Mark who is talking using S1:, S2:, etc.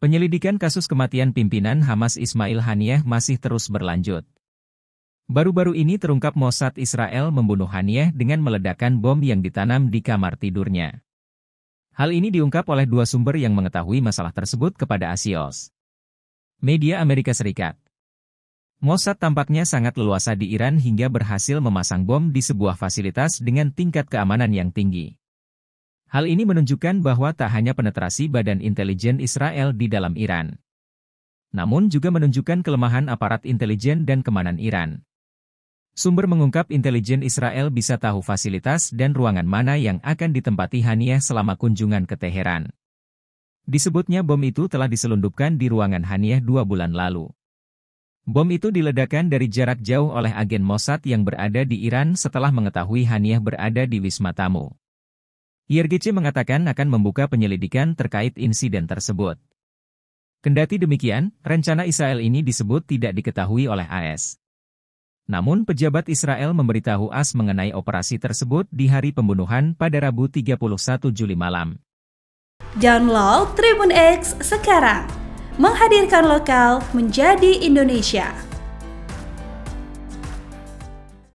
S1: Penyelidikan kasus kematian pimpinan Hamas Ismail Haniyeh masih terus berlanjut. Baru-baru ini terungkap Mossad Israel membunuh Haniyeh dengan meledakan bom yang ditanam di kamar tidurnya. Hal ini diungkap oleh dua sumber yang mengetahui masalah tersebut kepada Asios. Media Amerika Serikat Mossad tampaknya sangat leluasa di Iran hingga berhasil memasang bom di sebuah fasilitas dengan tingkat keamanan yang tinggi. Hal ini menunjukkan bahwa tak hanya penetrasi badan intelijen Israel di dalam Iran, namun juga menunjukkan kelemahan aparat intelijen dan kemanan Iran. Sumber mengungkap intelijen Israel bisa tahu fasilitas dan ruangan mana yang akan ditempati Haniah selama kunjungan ke Teheran. Disebutnya bom itu telah diselundupkan di ruangan Haniah dua bulan lalu. Bom itu diledakkan dari jarak jauh oleh agen Mossad yang berada di Iran setelah mengetahui Haniah berada di Wisma Tamu. IRGC mengatakan akan membuka penyelidikan terkait insiden tersebut. Kendati demikian, rencana Israel ini disebut tidak diketahui oleh AS. Namun pejabat Israel memberitahu AS mengenai operasi tersebut di hari pembunuhan pada Rabu 31 Juli malam. Download Tribun X sekarang. Menghadirkan lokal menjadi Indonesia.